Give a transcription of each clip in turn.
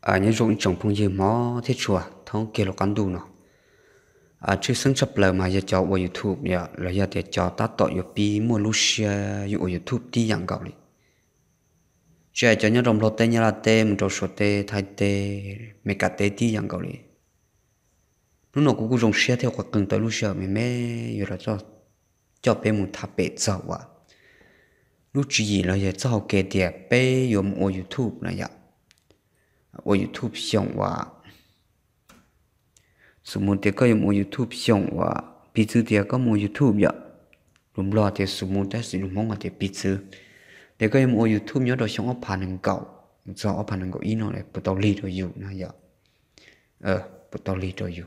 à những ruộng trồng phong gì mà thiết chùa thông kia là con đủ nó à chứ sáng chập lời mà giờ cho ở youtube nhở là giờ để cho ta tội ở pi mua lúc xe ở youtube đi dạng gạo đi chứ cho nhớ đồng lô tê nhớ là tê mình trâu số tê thay tê mấy cả tê đi dạng gạo đi lúc nào cũng dùng xe theo quả cần tới lúc xe mình mới rồi là cho cho bé muốn thắp bé giàu à lúc chỉ là giờ cho kẹt đẹp bé dùng ở youtube này vậy 我 YouTube 上我，สมมติก็ยัง我 YouTube 上ว่าปีซื้อเดียก็ม YouTube อย่ารวมรอเดียสมมติได้สิรวมมองเดียปีซื้อเดียก็ยัง YouTube ยอดเราช่องอผ่านหนึ่งเก่าสองอผ่านหนึ่งเก่าอีนอเลยปตอลีตัวอยู่นะอย่าเออปตอลีตัวอยู่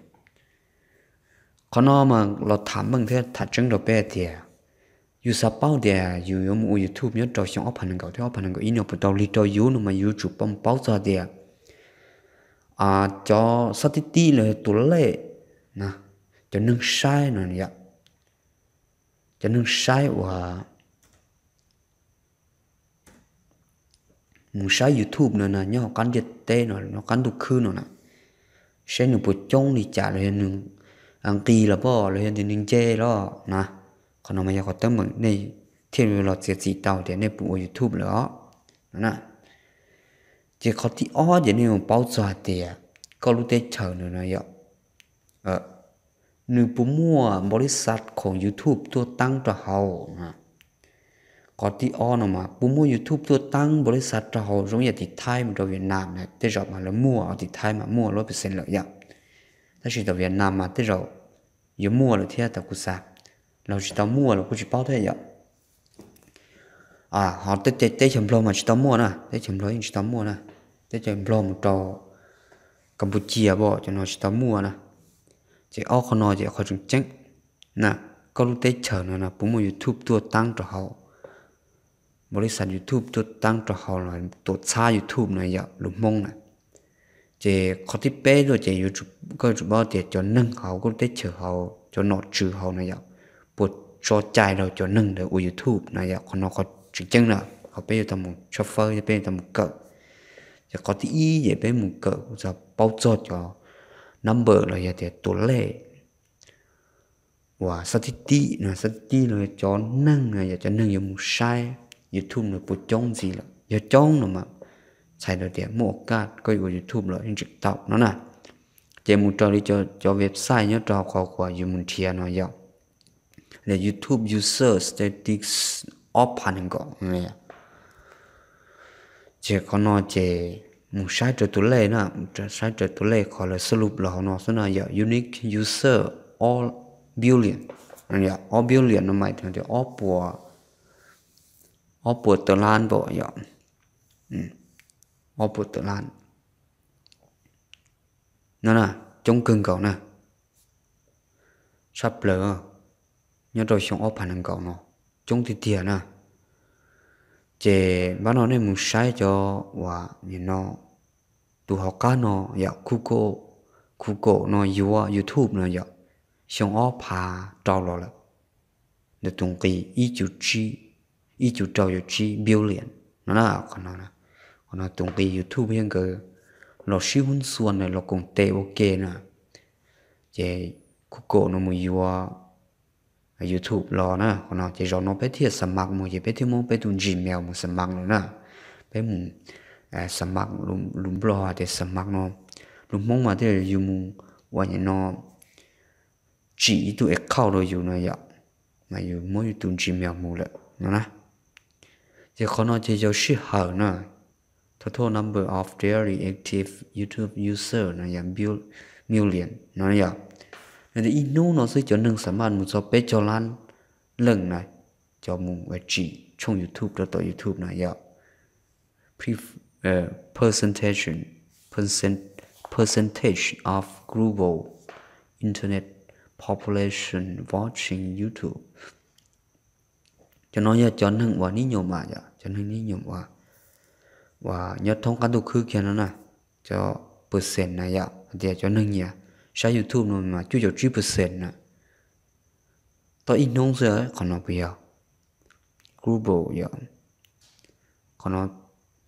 ขอนอมาเราถามบางเท่าถัดจังเราเป้เดียอยู่สับเป้าเดียอยู่ยม YouTube ยอดเราช่องอผ่านหนึ่งเก่าที่อผ่านหนึ่งเก่าอีนอปตอลีตัวอยู่นมา YouTube ปั๊มเป้าซะเดียอาจะสถิติเลยตัวเล่นะจะนึ่งใช่หน่อยจะนึ่งใช่ว่ามึงใช้ยูทูบน่ะนะเนาะกันเดตเตนน่ะกันดุคื้นน่ะใช้หนูปุดจงนี่จ่าเลยหนึ่ง อังกีละบ่เลยหนึ่งเจ้ล้อนะขนมยาขอเติมเหมือนในเทียนเวลาเสียสีเต่าแต่ในปู่ยูทูบเหรอนั่น chỉ có tí ó vậy nên mà bao giờ thì có lúc tết chờ nữa này ạ ờ nếu bố mua bố đi sát của youtube tôi tăng cho hậu mà có tí ó nữa mà bố mua youtube tôi tăng bố đi sát cho hậu giống như thì thay mà cho việt nam này tôi chọn mà là mua thì thay mà mua lối bị xin lợi ạ ta chỉ tàu việt nam mà tôi chọn, giờ mua là thế tàu cũng sao là chỉ tàu mua là cũng chỉ bao thế ạ à họ tết tết tết chấm lô mà chỉ tàu mua nè tết chấm lô chỉ tàu mua nè จะจะบลอมตอกัมพูชีบ่จะนอชิตามัวนะจะเอาขนอจะคอจงจังนะก็รู้ได้เฉินนะผมมียูทูบตัวตั้งตัวเขาบริษัทยูทูบตัวตั้งตัวเขาหน่อยตัวชายูทูบหน่อยอย่าหลุมมงนะจจคอที่เป้ด้วยจะยูทูบก็จะบอกเะจนนึ่งเขาก็ได้เฉยเขาจนนอดชื่อเขาน่อย่าปวดจอใจเราจนนึ่งเดี๋ยว y o ู t u b e นะอย่าคนนอเขาจึงจังนะเขาเป็นตัวมุชอฟเฟอร์จะเป็นตัวมุเกิดจะก็ที่อีเย่เป็นมุกเกิดจะเป้าจดจอ number เลยอย่าแต่ตัวเลขว่าสถิตินะสถิติเลยจอนั่งนะอย่าจะนั่งอย่ามุใช้ยูทูบเลยปุ๊จ้องสิละอย่าจ้องนะมาใช่เลยเดี๋ยวมุกกาดก็อยู่ยูทูบเลยยังจุดตอกนั่นน่ะเจมุจอรีจอจอเว็บไซต์เนี่ยจอขอกว่าอยู่มุนเทียนอยอเดี๋ยว YouTube user statistics ออฟพันก่อนเนี่ย chỉ có nó chỉ một sai trở tuổi lệ nữa một sai trở tuổi lệ khỏi là sơ lụp là họ nó sẽ là giờ unique user all billion giờ all billion nó mày thì all bùa all bùa tờ lan bộ nhở hmm. all bùa tờ lan nó là chống cưng cậu nè sắp lỡ nhớ rồi xong all phản ứng cậu nó chống thì tiền nè chế bán nó nên muốn sai cho và như nó tu học cá nó giờ google google khu cô nó vừa youtube nó giờ dạ. xong ó pa trâu rồi là để tung kỳ ý chủ chi ý chủ trâu chủ chi biểu liền nó là còn nó là còn nó tung kỳ youtube hiện cơ nó siêu hun xuân này nó cũng tệ ok nè chế google cô nó mới vừa YouTube รอนะคนเราจะรอน้องไปเที่ยวสมัครมึงจะไปเที่ยวมึงไปดู Gmail มึงสมัครแล้วนะไปมึงสมัครลุมลุมรอแต่สมัครน้องลุมมองมาที่อยู่มึงวันนี้น้องจีตัวเอกเข้าเราอยู่นะอย่ามาอยู่มึงอยู่ดู Gmail มึงเลยนะจะคนเราจะจะชื่อหานะ total number of daily active YouTube user นะอย่าง million นะอย่าแต่อีนู้นเราซื้อจอหนึ่งสามารถมุสอเปจอลันเลิงนะจอมุ่งเวจี ช่องยูทูบเราต่อยูทูบนะยา pre เอ่อ p e r e n t a t i o n percent percentage of global internet population watching YouTube จะน้อยยาจอนึงว่านีิยมมาจะจอนึงนิยมว่า ว่ายอดท้องการดูคือแค่นั้นนะจอเปอร์เซ็นต์นะยาเดี๋ยวจอนึงเนี่ยใช้ยูท t u b e นู่นมาจุดจะจีเปอร์เซ็นต์นะต่ออีน้องเสือขอนอเปียวกรูโบยองขอนอ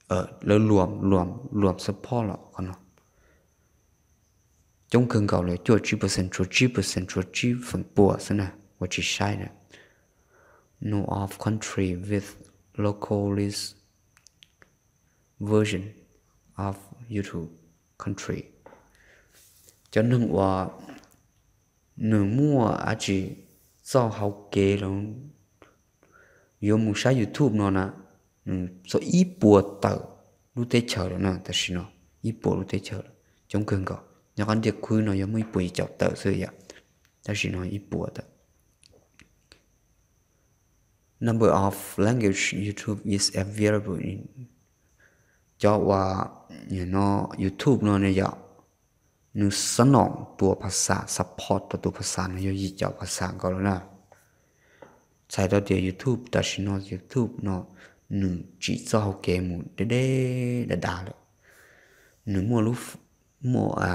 เออแล้วรวม รวม รวมสปอร์ตหรอขอนอจงเกินเก่าเลยจู่จีเปอร์เซ็นต์จุดจีเปอร์เซ็นต์จู่จีฝันปัวสินะว่าจะใช่นะ no o f country with l o c a l i z e d version of YouTube country cho nên là nửa mua à chỉ sau học kế rồi yo mu sa youtube nó nè ừ, số ít bùa tờ lúc thế chờ rồi nè thật sự nó ít bùa lúc thế chờ chống cường cọ nhà con việc khui nó yo mới bùi chọc tờ sự vậy thật sự nó ít bùa tờ number of language YouTube is available in cho và you know YouTube nó này vậy dạ. นึงสนองตัวภาษาซัพพอร์ตตัวตัวภาษาในยยเจาภาษาก็แล้วนะใช้ตัวเดียวยูทูบดตัชินอ y o ู t u เนาะหนึ่งจีเจ้าเกมูเด้เด้ดาดาเลยหนึ่งมัวรู้มัวอ่า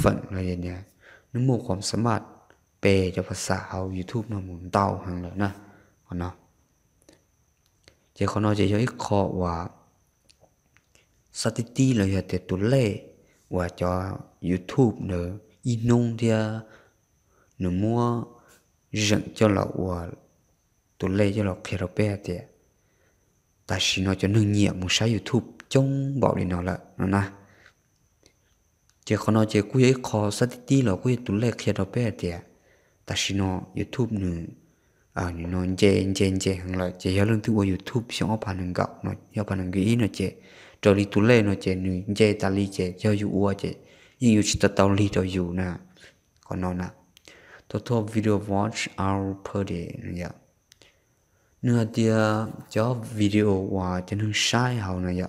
ฝันอะไรอย่างเงี้ยหนึ่งมัวความสามารถเปย์จะภาษาเอายูทูบมาหมุนเต้าหังเลยนะเนาะเจ้าเขาเนาะจะย่อย้อว่าสถิติเลยเหตุตัวเลขว่าจอยูทูบ b e เนอยินนงเดียหนูมัวยังจะหลอกว่าตัวเลจะหลอกเคโรเปียเตะแต่ฉันอจะนึ่งเงียบมุงใช้ยูทูบจงบอกเลยนอละนะนะจ้าคนนอเจ้ากูยังขอสติทีหลอกกูยตัวเลขเคโรเปียเตะแต่ฉันอยูทูบหนึ่งอ่านอนเจนเจนเจนของเราจะเห็นเรื่องที่ว่ายูทูบชสีงอ่านหนึ่งกับหนาะอ่านหนึ่งกีนเนาะเจ cho li tu lê nó chè nụ chè ta li chè cho dù ua chè nhưng dù chỉ ta tao li cho dù na, còn nó nè total video watch hour per day nè dạ nữa thì cho video và trên hướng sai hậu nè dạ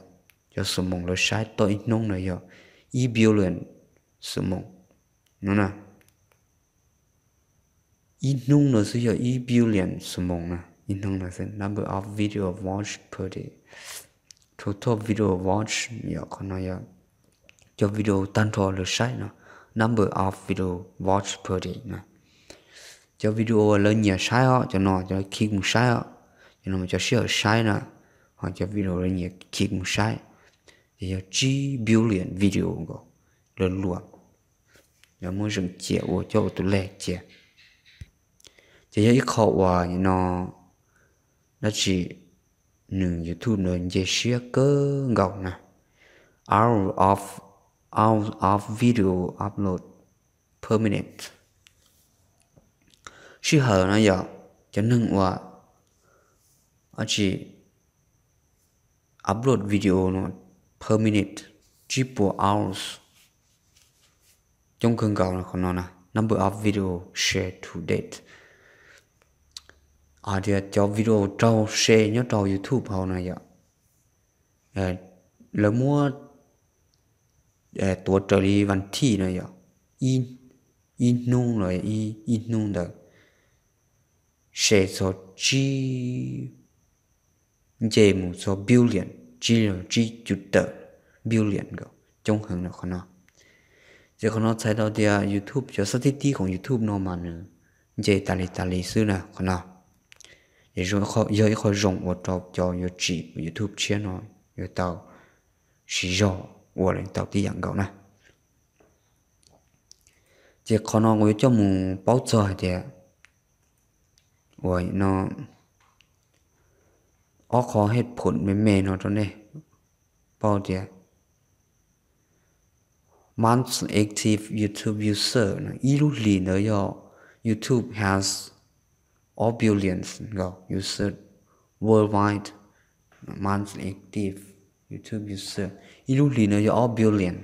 cho số mong lo sai tôi nông nè dạ y biểu luyện số mong nó na. y nông nó sẽ giờ y biểu luyện số mong nè y nông là number of video watch per day cho to video watch ya kono ya cho video tan tho le sai nó number of video watch per day na cho video lên nhiều sai họ cho nó cho khi cũng sai họ cho nó cho share sai na họ cho video lên nhiều khi cũng sai thì chỉ billion video go lên luôn giờ muốn dùng chia ô cho tụi lệ chia chỉ có ít khó quá nó nó chỉ nương YouTube nương dễ xia cơ gọc nè hour of hours of video upload per minute sư hờ nó giờ cho nâng qua ở chỉ upload video nó per minute chỉ bộ hours trong cơn gạo nó còn nó nè number of video share to date à thì cho video trâu share nhớ trâu youtube hầu này vậy à, ờ, lỡ mua à, ờ, tổ trợ đi văn thi này vậy in in nung rồi in in nung đó share số chi chế một số billion chi là chi chục tờ billion cơ trong hàng nào khó nào giờ khó nào thấy đâu thì à, youtube cho statistic của youtube nó mà nữa chế tali tali xưa nào khó nào thì rồi khó giới khó rộng một trọc cho yo youtube channel yo tàu chỉ rõ của lên tàu dạng gạo này chỉ khó nó ngồi cho mù báo trời thì rồi nó ó khó hết phụn với mẹ cho nên bao thì monthly active YouTube user นะอีลูลีเนยอ YouTube has opulence go user worldwide monthly active YouTube user ilu lino yo opulent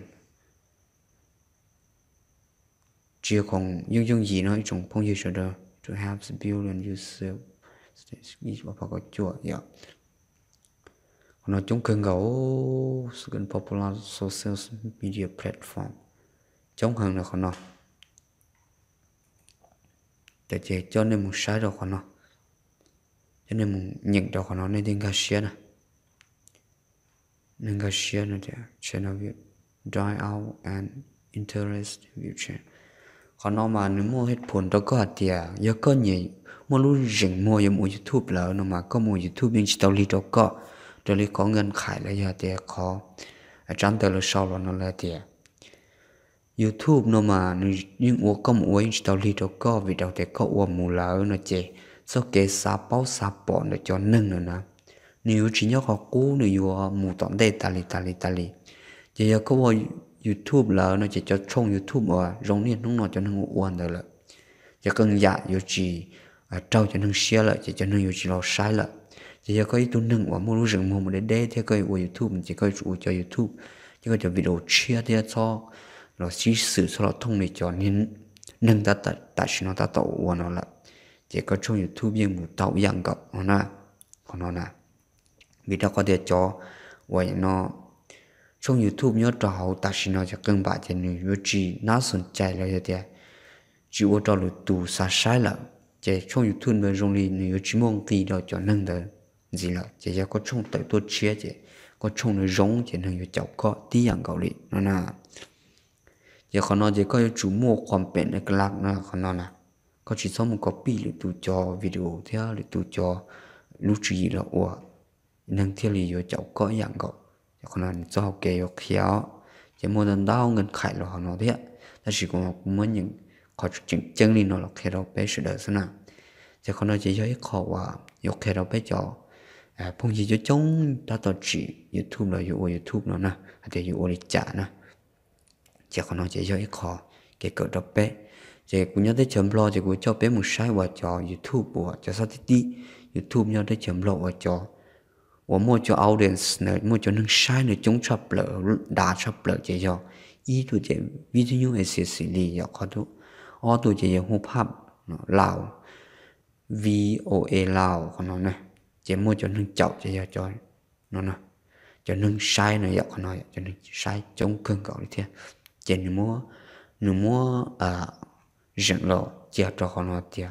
Chỉ còn, yung yung gì nói chung phong user đó to have the billion user each of our chua yeah nó chúng cần gấu sự popular social media platform chống hơn là khó nói để chế cho nên mình sai đó còn nó cho nên mình nhận đó còn nó nên đến cái xe nè nên cái xe này thì xe nó bị die out and interest bị chuyển còn nó mà nếu mua hết phun đó có hạt tiền giờ à, có nhỉ mua luôn rừng mua giờ mua youtube là nó mà có mua youtube nhưng chỉ tao đi đâu có tao rồi có ngân khải là giờ thì có à, trong tờ là sau là nó là tiền YouTube nó mà những công có một tao đi đâu có vì đâu thể có uống mù lỡ nó chè sau kế sa bao sa bỏ để cho nâng nữa nè nếu chỉ nhớ học cũ nữa uống mù tọn đây tali tali tali giờ giờ có uống YouTube lỡ nó chỉ cho trong YouTube mà rong niên nó nói cho nó uống được là giờ cần dạ yo chỉ à trâu cho nâng share lại chỉ cho nâng yo chỉ lo sai lại giờ giờ có ý tu nâng uống mua rừng mua một đế đế theo coi uống YouTube chỉ coi chủ cho YouTube chỉ coi cho video chia theo cho nó chỉ sử cho nó thông này cho nên nâng ta tại tại sao nó ta tạo của nó là chỉ có trong những thu biên một tạo dạng gặp nó na, còn nó na, vì đó có thể cho vậy nó trong YouTube nhớ trò hậu ta xin nó cho cưng bà thì nữ chỉ nó sân chạy lại thì chỉ vô trò lụt tù xa sai là chỉ trong YouTube mới dùng đi nữ chỉ mong thì đó cho nâng đỡ gì là chỉ cho có trong tại tôi chia chỉ có trong nó giống chỉ nâng cho cháu có tí dạng gạo lý nó na. เขานอนเจก็จูมัวความเป็นในกลักนะเขานอนนะก็จีซ้อมก็ปีหรือตูจอวิดีโอเท่าหรือตูจอลูจีละอวะนั่งเที่ยวเยอะเจ้าก็อย่างก็เขานอนจะเอาแกยกเขียว จะมัวดัดาวเงินไข่หรือเขานอนเที่ยวแต่สิ่งของมันยังขอจริงจังนี่นอนหรอเขาเราไปเสด็จสนะเจะเขานอนจะย้อยขอว่ายกเขาเราไปจอเออพงศ์จะจ้องตาต่อจียูทูบเราอยู่อวยูทูบเนาะนะอาจจะอยู่อริจ่านะ chỉ còn nó chỉ cho ít khó cái cỡ đó bé chỉ cũng nhớ tới chấm lo chỉ cũng cho bé một sai và cho youtube và cho sao tí tí youtube nhớ tới chấm lo và cho và mua cho audience này mua cho nâng sai này chúng chập lỡ đã chập lỡ chỉ cho ý tụi chỉ video ấy sẽ xử lý cho khó tụ ở tụi chỉ hộp hấp lào VOA e lào của nó này chỉ mua cho nâng chậu chỉ cho cho nó nè cho nâng sai này dọc nó cho nâng sai chống cơn cậu đi theo chế nữ mua nữ mua à rừng lộ chia cho con nó tia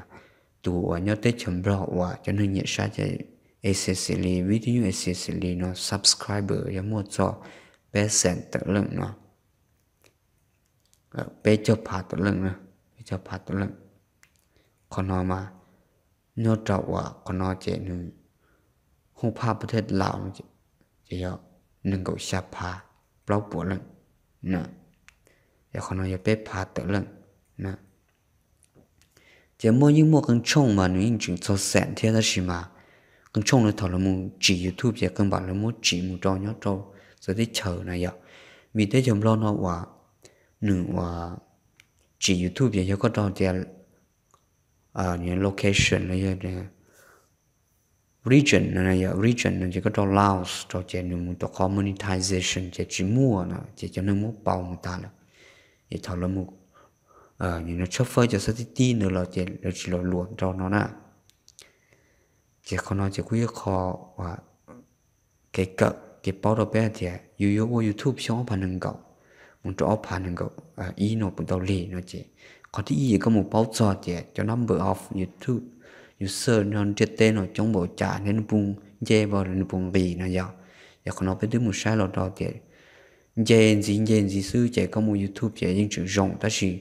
tu ở nhớ tới chấm lộ và cho nên nhận ra chế accessory video accessory nó subscriber cho mua cho bé sen tự lượng nó bé cho phạt tự lượng nó bé cho phạt tự lượng con nó mà nhớ trọ và con nó chế nữ không phá bất hết lão nó chế chế หนึ่งกับชาพาเปล่าปวดเลยนะ nói yakhono yape pa talan na je mo yin mo kan chong ma nu yin ching so sen thia da shi ma kan chong le là mu chi youtube ya kan ba le mu chi mu do nyo do so de chờ na ya mi te jom lo no wa nu wa chỉ YouTube ya có đâu thì à những location này ya region này ya region này chỉ có đâu Laos cho chỉ những cái communitization chỉ chỉ mua nó chỉ cho nó mua bao người ta là thì thảo là một ờ nhưng nó chóp phơi cho sao tí nữa là chỉ là chỉ là luồn cho nó nè chỉ có nó chỉ quý khó và ờ, cái cỡ cái bao đầu bé thì yêu yêu của youtube xong phần nâng cậu muốn cho phần nâng cậu à ý nó cũng đầu lì nó chỉ có thứ gì có một bao giờ thì cho number of youtube user nó chết tên nó trong bộ trả nên bùng dê vào nên bùng lì nó giờ giờ còn nó biết được một sai lọt đó thì dễ gì dễ gì sư chạy có một youtube chạy những chữ rộng ta chỉ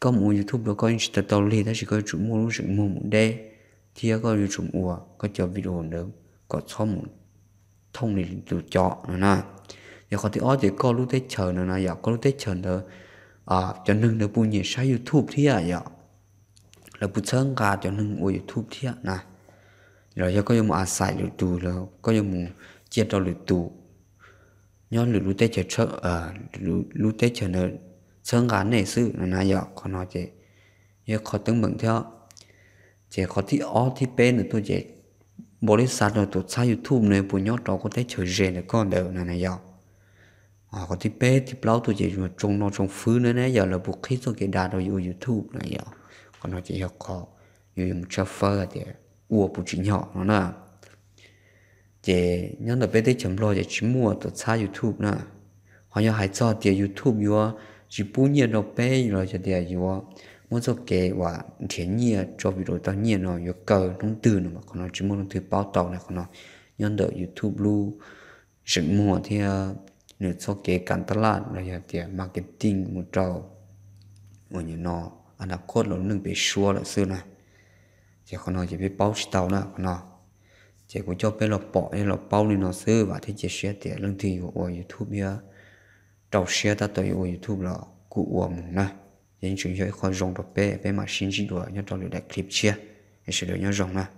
có một youtube đó có những chữ tàu lì ta chỉ có chữ mua lúc chữ mua một đê thì có những chữ ủa có chờ video nữa có cho một thông thì tự chọn nữa nè giờ có thể ở thì có lúc tết chờ nữa nè giờ có lúc tết chờ nữa à cho nên là bùn nhiệt sai youtube thì à giờ là bùn sơn cả cho nên ủa youtube thì à nè rồi giờ có một asa được tù rồi có một chia cho được tù nhớ lũ lũ tê chờ chợ ở lũ lũ tê chờ nợ sơn gắn này sự là nà dọ còn nói chế nhớ khó tương bằng theo chế khó thì ó thì bên nữa tôi chế bố đi sát rồi tôi xa youtube này bố nhớ đó có thể chờ rèn được con đều là này dọ à có thì bé thì lâu tôi chế mà trông nó trông phứ nữa nè giờ là buộc khí tôi cái đạt rồi youtube này dọ còn nói chỉ học khó dùng chauffeur thì ua bố chỉ nhỏ nó nè chế nhân là bé đấy chấm lo chế chỉ mua đồ cha youtube na, họ nhớ hai cho tiền youtube yo chỉ bu nhiên đồ bé rồi cho tiền yo muốn cho kể và thiên nhiên cho bị đối tao nhiên nó yo cơ nông từ nó mà còn nó chỉ mua nông từ bao tàu này còn nó nhân đợi youtube lu chỉ mua thì à, nếu cho kế cản tơ lạt rồi giờ tiền marketing một trâu ở nhà nó anh đã cốt lỗ nâng bị xua lại xưa này chỉ còn nó chỉ biết bao tàu nữa còn nó chỉ cũng cho bé lọ bỏ nên lọ bao nên nó xưa và thế chị sẽ tiền lần thì của youtube nhá đầu xe ta tới của youtube là cụ của mình nè nên chúng tôi khó dùng đó bé bé mà xin chỉ đùa nhớ trong được đại clip chia để sửa được nhớ rộng nè